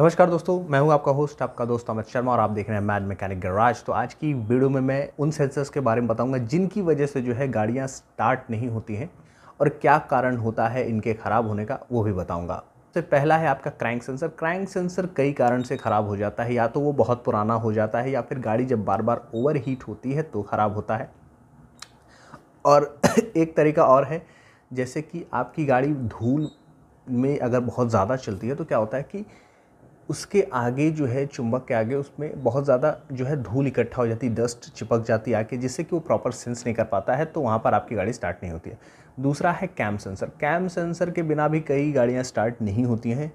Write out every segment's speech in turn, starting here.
नमस्कार दोस्तों मैं हूं आपका होस्ट आपका दोस्त अमित शर्मा और आप देख रहे हैं मैड मैकेनिक गैराज तो आज की वीडियो में मैं उन सेंसर्स के बारे में बताऊंगा जिनकी वजह से जो है गाड़ियां स्टार्ट नहीं होती हैं और क्या कारण होता है इनके ख़राब होने का वो भी बताऊंगा सबसे पहला है आपका क्रैंक सेंसर क्रैंक सेंसर कई कारण से ख़राब हो जाता है या तो वो बहुत पुराना हो जाता है या फिर गाड़ी जब बार बार ओवर हीट होती है तो ख़राब होता है और एक तरीका और है जैसे कि आपकी गाड़ी धूल में अगर बहुत ज़्यादा चलती है तो क्या होता है कि उसके आगे जो है चुंबक के आगे उसमें बहुत ज़्यादा जो है धूल इकट्ठा हो जाती डस्ट चिपक जाती आके जिससे कि वो प्रॉपर सेंस नहीं कर पाता है तो वहाँ पर आपकी गाड़ी स्टार्ट नहीं होती है दूसरा है कैम सेंसर कैम सेंसर के बिना भी कई गाड़ियाँ स्टार्ट नहीं होती हैं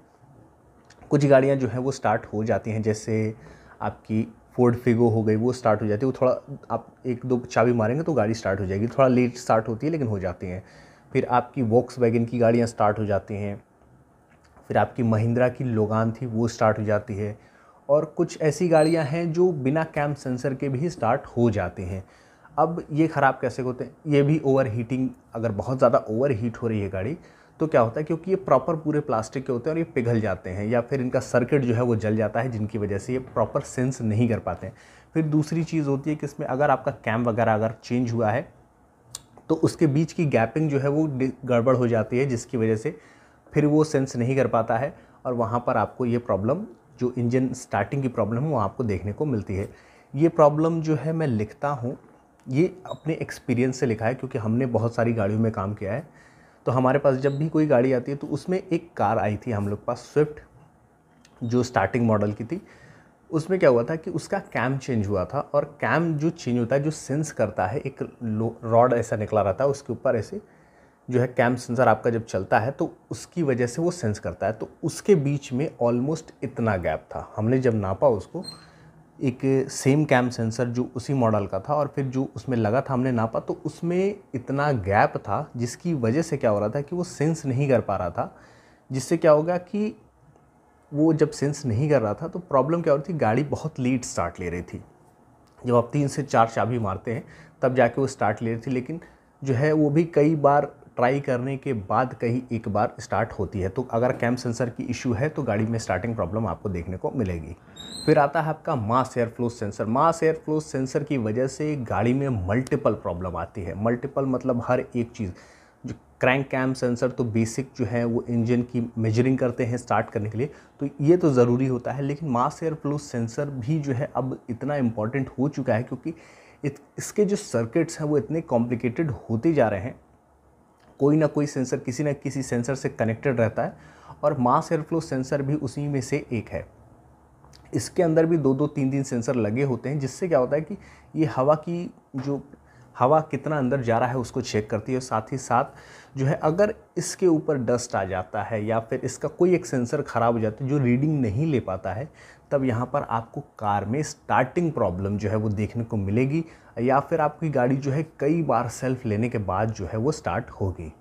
कुछ गाड़ियाँ जो है वो स्टार्ट हो जाती हैं जैसे आपकी फोर्ड फिगो हो गई वो स्टार्ट हो जाती है वो थोड़ा आप एक दो चाबी मारेंगे तो गाड़ी स्टार्ट हो जाएगी थोड़ा लेट स्टार्ट होती है लेकिन हो जाती हैं फिर आपकी वॉक्स वैगन की गाड़ियाँ स्टार्ट हो जाती हैं फिर आपकी महिंद्रा की लोगान थी वो स्टार्ट हो जाती है और कुछ ऐसी गाड़ियाँ हैं जो बिना कैम्प सेंसर के भी स्टार्ट हो जाती हैं अब ये ख़राब कैसे होते हैं ये भी ओवर हीटिंग अगर बहुत ज़्यादा ओवर हीट हो रही है गाड़ी तो क्या होता है क्योंकि ये प्रॉपर पूरे प्लास्टिक के होते हैं और ये पिघल जाते हैं या फिर इनका सर्किट जो है वो जल जाता है जिनकी वजह से ये प्रॉपर सेंस नहीं कर पाते हैं फिर दूसरी चीज़ होती है कि इसमें अगर आपका कैम वगैरह अगर चेंज हुआ है तो उसके बीच की गैपिंग जो है वो गड़बड़ हो जाती है जिसकी वजह से फिर वो सेंस नहीं कर पाता है और वहाँ पर आपको ये प्रॉब्लम जो इंजन स्टार्टिंग की प्रॉब्लम है वो आपको देखने को मिलती है ये प्रॉब्लम जो है मैं लिखता हूँ ये अपने एक्सपीरियंस से लिखा है क्योंकि हमने बहुत सारी गाड़ियों में काम किया है तो हमारे पास जब भी कोई गाड़ी आती है तो उसमें एक कार आई थी हम लोग पास स्विफ्ट जो स्टार्टिंग मॉडल की थी उसमें क्या हुआ था कि उसका कैम चेंज हुआ था और कैम जो चेंज होता है जो सेंस करता है एक रॉड ऐसा निकला रहता है उसके ऊपर ऐसे जो है कैम सेंसर आपका जब चलता है तो उसकी वजह से वो सेंस करता है तो उसके बीच में ऑलमोस्ट इतना गैप था हमने जब नापा उसको एक सेम कैम सेंसर जो उसी मॉडल का था और फिर जो उसमें लगा था हमने नापा तो उसमें इतना गैप था जिसकी वजह से क्या हो रहा था कि वो सेंस नहीं कर पा रहा था जिससे क्या होगा कि वो जब सेंस नहीं कर रहा था तो प्रॉब्लम क्या हो रही थी गाड़ी बहुत लेट स्टार्ट ले रही थी जब आप तीन से चार चाबी मारते हैं तब जाके वो स्टार्ट ले रही थी लेकिन जो है वो भी कई बार ट्राई करने के बाद कहीं एक बार स्टार्ट होती है तो अगर कैम सेंसर की इशू है तो गाड़ी में स्टार्टिंग प्रॉब्लम आपको देखने को मिलेगी फिर आता है आपका mass air flow sensor mass air flow sensor की वजह से गाड़ी में मल्टीपल प्रॉब्लम आती है मल्टीपल मतलब हर एक चीज़ जो क्रैंक कैम सेंसर तो बेसिक जो है वो इंजन की मेजरिंग करते हैं स्टार्ट करने के लिए तो ये तो ज़रूरी होता है लेकिन मास एयर फ्लो सेंसर भी जो है अब इतना इम्पॉर्टेंट हो चुका है क्योंकि इत, इसके जो सर्किट्स हैं वो इतने कॉम्प्लिकेटेड होते जा रहे हैं कोई ना कोई सेंसर किसी ना किसी सेंसर से कनेक्टेड रहता है और मास एयरफ्लो सेंसर भी उसी में से एक है इसके अंदर भी दो दो तीन तीन सेंसर लगे होते हैं जिससे क्या होता है कि ये हवा की जो हवा कितना अंदर जा रहा है उसको चेक करती है साथ ही साथ जो है अगर इसके ऊपर डस्ट आ जाता है या फिर इसका कोई एक सेंसर ख़राब हो जाता है जो रीडिंग नहीं ले पाता है तब यहाँ पर आपको कार में स्टार्टिंग प्रॉब्लम जो है वो देखने को मिलेगी या फिर आपकी गाड़ी जो है कई बार सेल्फ लेने के बाद जो है वो स्टार्ट होगी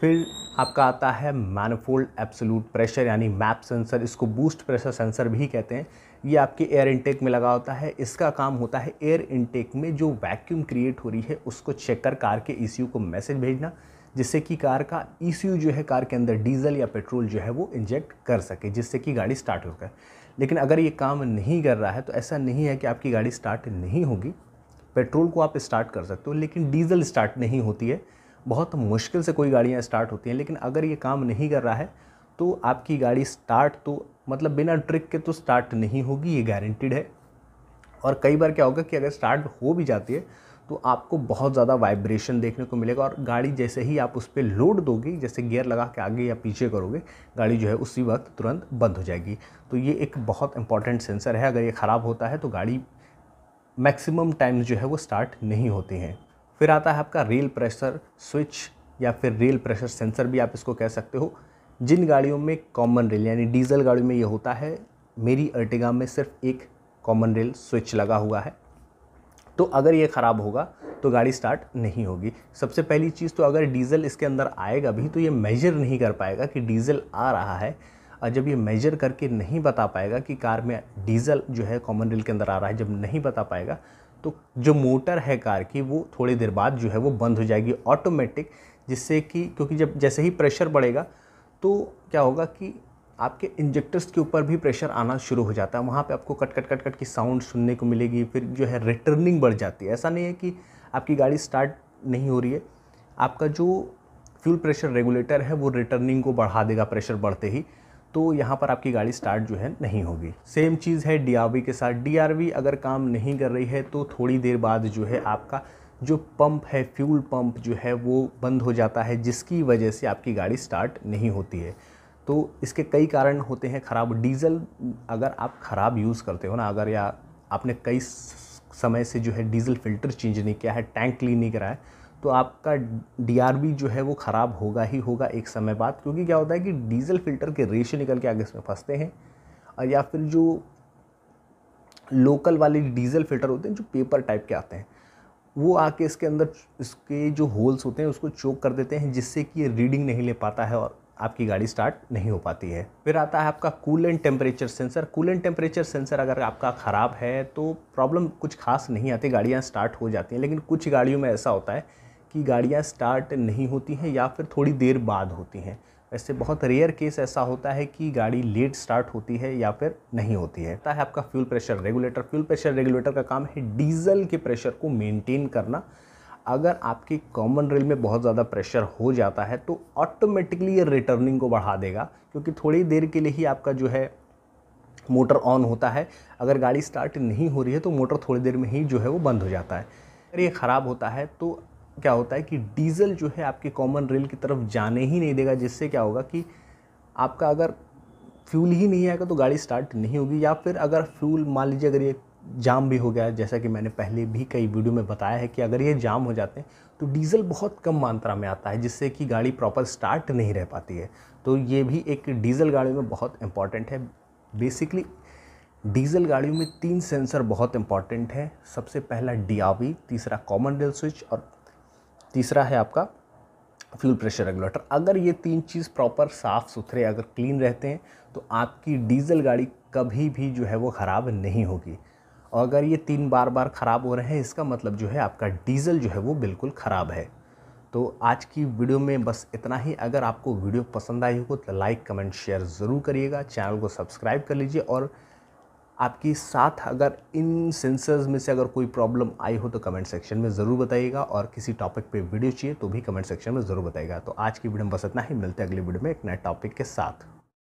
फिर आपका आता है मैनफोल्ड एब्सोलूट प्रेशर यानी मैप सेंसर इसको बूस्ट प्रेशर सेंसर भी कहते हैं ये आपके एयर इनटेक में लगा होता है इसका काम होता है एयर इनटेक में जो वैक्यूम क्रिएट हो रही है उसको चेक कर कार के ई e को मैसेज भेजना जिससे कि कार का ई e जो है कार के अंदर डीजल या पेट्रोल जो है वो इंजेक्ट कर सके जिससे कि गाड़ी स्टार्ट हो जाए लेकिन अगर ये काम नहीं कर रहा है तो ऐसा नहीं है कि आपकी गाड़ी स्टार्ट नहीं होगी पेट्रोल को आप स्टार्ट कर सकते हो लेकिन डीजल स्टार्ट नहीं होती है बहुत मुश्किल से कोई गाड़ियाँ स्टार्ट होती हैं लेकिन अगर ये काम नहीं कर रहा है तो आपकी गाड़ी स्टार्ट तो मतलब बिना ट्रिक के तो स्टार्ट नहीं होगी ये गारंटीड है और कई बार क्या होगा कि अगर स्टार्ट हो भी जाती है तो आपको बहुत ज़्यादा वाइब्रेशन देखने को मिलेगा और गाड़ी जैसे ही आप उस पर लोड दोगे जैसे गियर लगा के आगे या पीछे करोगे गाड़ी जो है उसी वक्त तुरंत बंद हो जाएगी तो ये एक बहुत इंपॉर्टेंट सेंसर है अगर ये ख़राब होता है तो गाड़ी मैक्सिमम टाइम जो है वो स्टार्ट नहीं होती हैं फिर आता है आपका रेल प्रेशर स्विच या फिर रेल प्रेशर सेंसर भी आप इसको कह सकते हो जिन गाड़ियों में कॉमन रेल यानी डीजल गाड़ियों में ये होता है मेरी अर्टिगा में सिर्फ एक कॉमन रेल स्विच लगा हुआ है तो अगर ये ख़राब होगा तो गाड़ी स्टार्ट नहीं होगी सबसे पहली चीज़ तो अगर डीजल इसके अंदर आएगा भी तो ये मेजर नहीं कर पाएगा कि डीजल आ रहा है और जब ये मेजर करके नहीं बता पाएगा कि कार में डीजल जो है कॉमन रेल के अंदर आ रहा है जब नहीं बता पाएगा तो जो मोटर है कार की वो थोड़ी देर बाद जो है वो बंद हो जाएगी ऑटोमेटिक जिससे कि क्योंकि जब जैसे ही प्रेशर बढ़ेगा तो क्या होगा कि आपके इंजेक्टर्स के ऊपर भी प्रेशर आना शुरू हो जाता है वहाँ पे आपको कट कट कट कट की साउंड सुनने को मिलेगी फिर जो है रिटर्निंग बढ़ जाती है ऐसा नहीं है कि आपकी गाड़ी स्टार्ट नहीं हो रही है आपका जो फ्यूल प्रेशर रेगुलेटर है वो रिटर्निंग को बढ़ा देगा प्रेशर बढ़ते ही तो यहाँ पर आपकी गाड़ी स्टार्ट जो है नहीं होगी सेम चीज़ है डी के साथ डी अगर काम नहीं कर रही है तो थोड़ी देर बाद जो है आपका जो पंप है फ्यूल पंप जो है वो बंद हो जाता है जिसकी वजह से आपकी गाड़ी स्टार्ट नहीं होती है तो इसके कई कारण होते हैं ख़राब डीज़ल अगर आप ख़राब यूज़ करते हो ना अगर या आपने कई समय से जो है डीज़ल फ़िल्टर चेंज नहीं किया है टैंक क्लीन नहीं कराया तो आपका डी जो है वो ख़राब होगा ही होगा एक समय बाद क्योंकि क्या होता है कि डीज़ल फ़िल्टर के रेशे निकल के आगे इसमें फंसते हैं और या फिर जो लोकल वाले डीज़ल फ़िल्टर होते हैं जो पेपर टाइप के आते हैं वो आके इसके अंदर इसके जो होल्स होते हैं उसको चोक कर देते हैं जिससे कि ये रीडिंग नहीं ले पाता है और आपकी गाड़ी स्टार्ट नहीं हो पाती है फिर आता है आपका coolant temperature sensor coolant temperature sensor अगर आपका ख़राब है तो प्रॉब्लम कुछ खास नहीं आती गाड़ियाँ स्टार्ट हो जाती हैं लेकिन कुछ गाड़ियों में ऐसा होता है कि गाड़ियाँ स्टार्ट नहीं होती हैं या फिर थोड़ी देर बाद होती हैं वैसे बहुत रेयर केस ऐसा होता है कि गाड़ी लेट स्टार्ट होती है या फिर नहीं होती है है आपका fuel pressure regulator fuel pressure regulator का काम है डीजल के प्रेशर को मेंटेन करना अगर आपके कॉमन रेल में बहुत ज़्यादा प्रेशर हो जाता है तो ऑटोमेटिकली ये रिटर्निंग को बढ़ा देगा क्योंकि थोड़ी देर के लिए ही आपका जो है मोटर ऑन होता है अगर गाड़ी स्टार्ट नहीं हो रही है तो मोटर थोड़ी देर में ही जो है वो बंद हो जाता है अगर ये ख़राब होता है तो क्या होता है कि डीजल जो है आपके कॉमन रेल की तरफ जाने ही नहीं देगा जिससे क्या होगा कि आपका अगर फ्यूल ही नहीं आएगा तो गाड़ी स्टार्ट नहीं होगी या फिर अगर फ्यूल मान लीजिए अगर ये जाम भी हो गया जैसा कि मैंने पहले भी कई वीडियो में बताया है कि अगर ये जाम हो जाते हैं तो डीज़ल बहुत कम मात्रा में आता है जिससे कि गाड़ी प्रॉपर स्टार्ट नहीं रह पाती है तो ये भी एक डीज़ल गाड़ी में बहुत इम्पॉर्टेंट है बेसिकली डीजल गाड़ियों में तीन सेंसर बहुत इंपॉर्टेंट हैं सबसे पहला डी तीसरा कॉमन रेल स्विच और तीसरा है आपका फ्यूल प्रेशर रेगुलेटर अगर ये तीन चीज़ प्रॉपर साफ़ सुथरे अगर क्लीन रहते हैं तो आपकी डीजल गाड़ी कभी भी जो है वो ख़राब नहीं होगी और अगर ये तीन बार बार ख़राब हो रहे हैं इसका मतलब जो है आपका डीजल जो है वो बिल्कुल ख़राब है तो आज की वीडियो में बस इतना ही अगर आपको वीडियो पसंद आई हो तो लाइक कमेंट शेयर ज़रूर करिएगा चैनल को सब्सक्राइब कर लीजिए और आपकी साथ अगर इन सेंसर्स में से अगर कोई प्रॉब्लम आई हो तो कमेंट सेक्शन में ज़रूर बताइएगा और किसी टॉपिक पे वीडियो चाहिए तो भी कमेंट सेक्शन में ज़रूर बताइएगा तो आज की वीडियो में बस इतना ही मिलते हैं अगले वीडियो में एक नए टॉपिक के साथ